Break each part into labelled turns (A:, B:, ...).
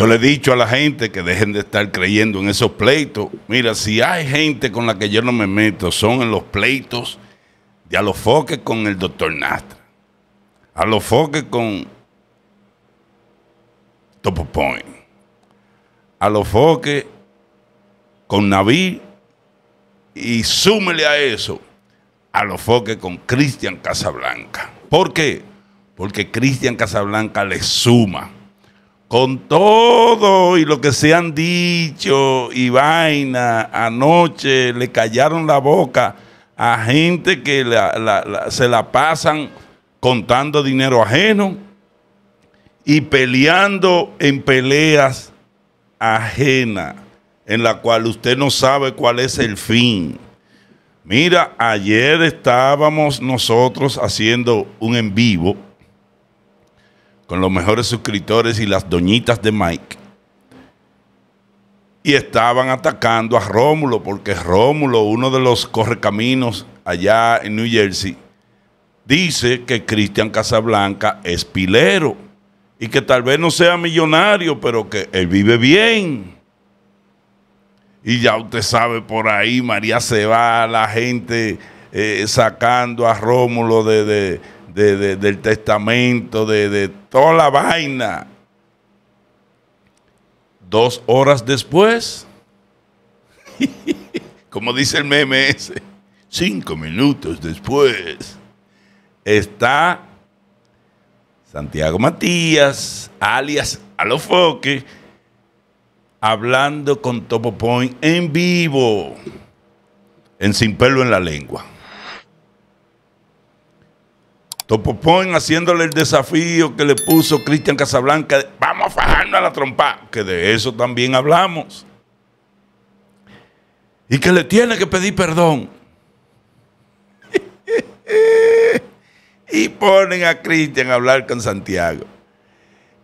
A: Yo le he dicho a la gente que dejen de estar creyendo en esos pleitos. Mira, si hay gente con la que yo no me meto, son en los pleitos de a los foques con el doctor Nastra, a los foques con Topo Point, a los foques con Naví y súmele a eso a los foques con Cristian Casablanca. ¿Por qué? Porque Cristian Casablanca le suma con todo y lo que se han dicho y vaina, anoche le callaron la boca a gente que se la pasan contando dinero ajeno y peleando en peleas ajenas, en la cual usted no sabe cuál es el fin. Mira, ayer estábamos nosotros haciendo un en vivo con los mejores suscriptores y las doñitas de Mike. Y estaban atacando a Rómulo, porque Rómulo, uno de los correcaminos allá en New Jersey, dice que Cristian Casablanca es pilero y que tal vez no sea millonario, pero que él vive bien. Y ya usted sabe por ahí, María se va, la gente eh, sacando a Rómulo de de, del testamento, de, de toda la vaina. Dos horas después, como dice el meme cinco minutos después, está Santiago Matías, alias Alofoque, hablando con Topo Point en vivo, en Sin Pelo en la Lengua. Topopón haciéndole el desafío que le puso Cristian Casablanca, vamos a fajarnos a la trompa, que de eso también hablamos. Y que le tiene que pedir perdón. y ponen a Cristian a hablar con Santiago.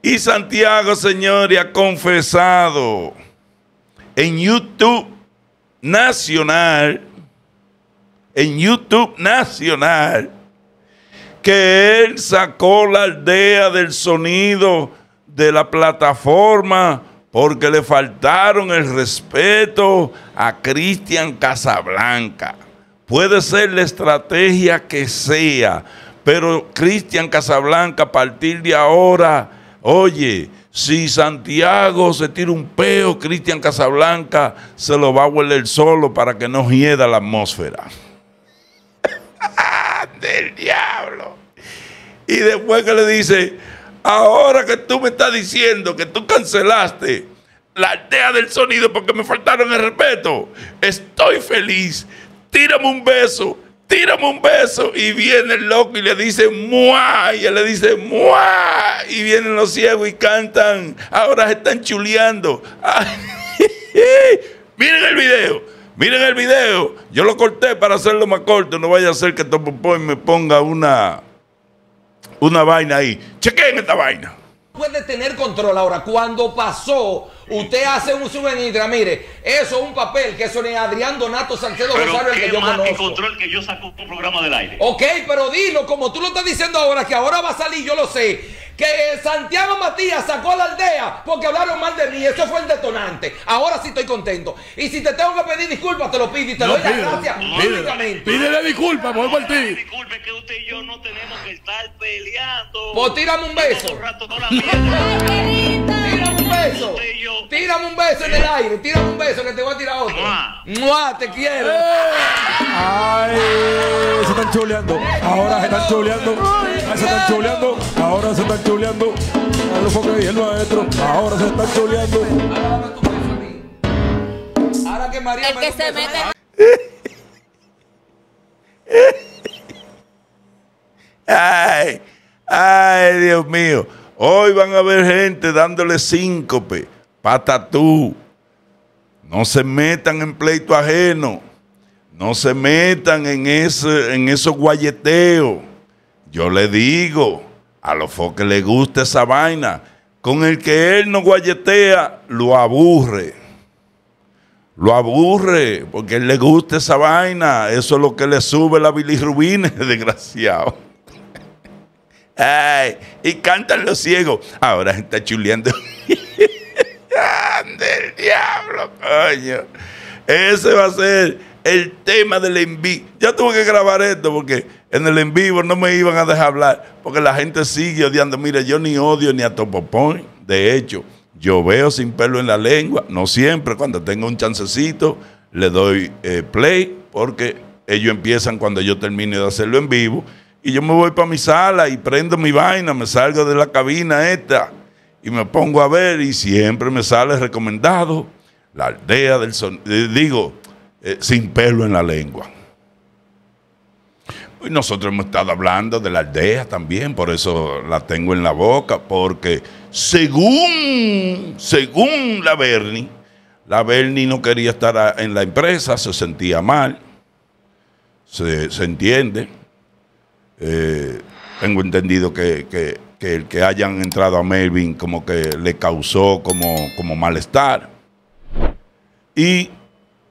A: Y Santiago, señores, ha confesado en YouTube Nacional, en YouTube Nacional, que él sacó la aldea del sonido de la plataforma porque le faltaron el respeto a Cristian Casablanca. Puede ser la estrategia que sea, pero Cristian Casablanca a partir de ahora, oye, si Santiago se tira un peo, Cristian Casablanca se lo va a hueler solo para que no hieda la atmósfera del diablo. Y después que le dice, ahora que tú me estás diciendo que tú cancelaste la aldea del sonido porque me faltaron el respeto, estoy feliz, tírame un beso, tírame un beso. Y viene el loco y le dice, mua y él le dice, muá. Y vienen los ciegos y cantan, ahora se están chuleando. Miren el video. Miren el video. Yo lo corté para hacerlo más corto. No vaya a ser que Topopoy me ponga una, una vaina ahí. Chequen esta vaina. Puede tener control ahora. Cuando pasó, usted hace un souvenir. Mire, eso es un papel que eso Adrián Donato Salcedo Rosario el que yo más control que yo saco un programa del aire. Ok, pero dilo, como tú lo estás diciendo ahora, que ahora va a salir, yo lo sé que Santiago Matías sacó a la aldea porque hablaron mal de mí. Eso fue el detonante. Ahora sí estoy contento. Y si te tengo que pedir disculpas, te lo pido y te lo doy las gracias públicamente. Pídele disculpas, voy por ti. Disculpe que usted y yo no tenemos que estar peleando. Pues tírame un beso. tírame un beso. Tírame un beso en el aire. Tírame un beso que te voy a tirar otro. ¡Mua! ¡Te quiero! ¡Ay! Se están chuleando. Ahora se están chuleando. Se están chuleando ahora se están chuleando. A los y el maestro, ahora se está chuleando. Ahora que María el que se mete. Ay, ay, Dios mío. Hoy van a haber gente dándole síncope, tú. No se metan en pleito ajeno. No se metan en, ese, en esos guayeteos. Yo le digo, a los que le gusta esa vaina. Con el que él no guayetea, lo aburre. Lo aburre, porque él le gusta esa vaina. Eso es lo que le sube la bilirrubina, desgraciado. Ay, y cantan los ciegos. Ahora está chuleando. el diablo, coño! Ese va a ser el tema del en vivo. Yo tuve que grabar esto porque en el en vivo no me iban a dejar hablar, porque la gente sigue odiando. Mire yo ni odio ni a Topopón. De hecho, yo veo sin pelo en la lengua, no siempre, cuando tengo un chancecito, le doy eh, play, porque ellos empiezan cuando yo termine de hacerlo en vivo. Y yo me voy para mi sala y prendo mi vaina, me salgo de la cabina esta y me pongo a ver y siempre me sale recomendado la aldea del sonido. Eh, digo, eh, sin pelo en la lengua. Y nosotros hemos estado hablando de la aldea también, por eso la tengo en la boca, porque según, según la Bernie, la Bernie no quería estar en la empresa, se sentía mal, se, entiende. Eh, tengo entendido que, el que hayan entrado a Melvin como que le causó como, como malestar. Y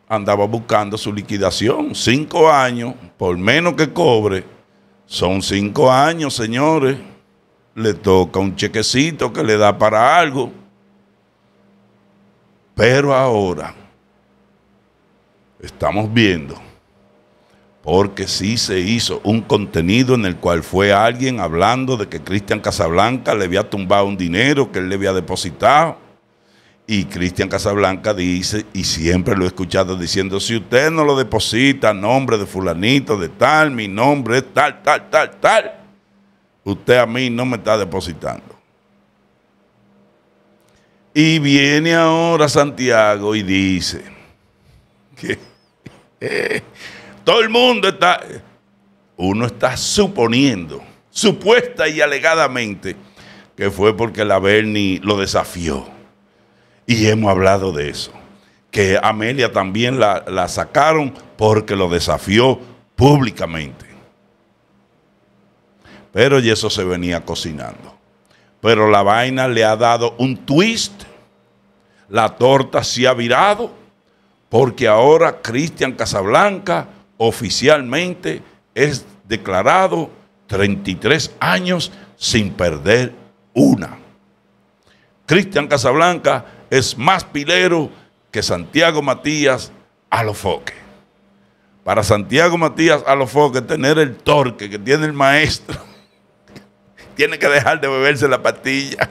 A: andaba buscando su liquidación. Cinco años, por menos que cobre, son cinco años, señores. Le toca un chequecito que le da para algo. Pero ahora estamos viendo, porque sí se hizo un contenido en el cual fue alguien hablando de que Cristian Casablanca le había tumbado un dinero que él le había depositado y Cristian Casablanca dice, y siempre lo he escuchado diciendo, si usted no lo deposita nombre de fulanito, de tal, mi nombre es tal, tal, tal, tal, usted a mí no me está depositando. Y viene ahora Santiago y dice que eh, todo el mundo está, uno está suponiendo, supuesta y alegadamente, que fue porque la Berni lo desafió. Y hemos hablado de eso. Que Amelia también la, sacaron porque lo desafió públicamente. Pero y eso se venía cocinando. Pero la vaina le ha dado un twist. La torta se ha virado. Porque ahora Cristian Casablanca oficialmente es declarado 33 años sin perder una. Cristian Casablanca es más pilero que Santiago Matías a lo Foque. Para Santiago Matías a lo Foque tener el torque que tiene el maestro, tiene que dejar de beberse la pastilla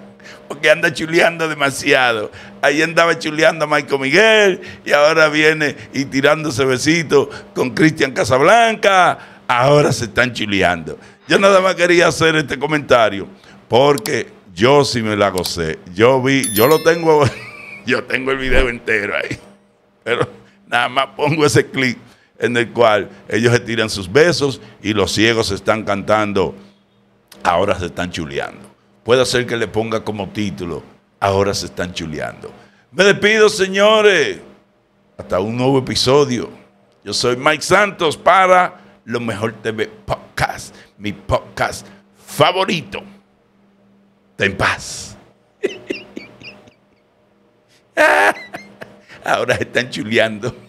A: porque anda chuleando demasiado. Ahí andaba chuleando a Michael Miguel y ahora viene y tirándose besitos con Cristian Casablanca. Ahora se están chuleando. Yo nada más quería hacer este comentario porque yo sí me la gocé. Yo vi, yo lo tengo, yo tengo el video entero ahí. Pero nada más pongo ese clip en el cual ellos se tiran sus besos y los ciegos se están cantando. Ahora se están chuleando. Puede ser que le ponga como título. Ahora se están chuleando. Me despido, señores. Hasta un nuevo episodio. Yo soy Mike Santos para Lo Mejor TV Podcast, mi podcast favorito en paz. Ahora están chuleando.